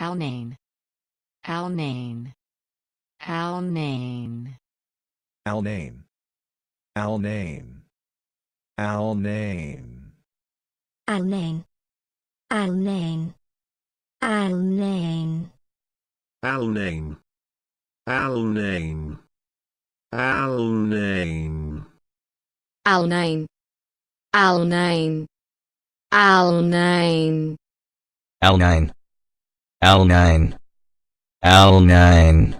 Alnane. Alnane. Alnane. Alnane. Alnane. Alnane. Alnane. Alnane. Alnane. Alnane. Alnane. Alnane. Alnane. Alnane. Alnane. Alnane. L9 L9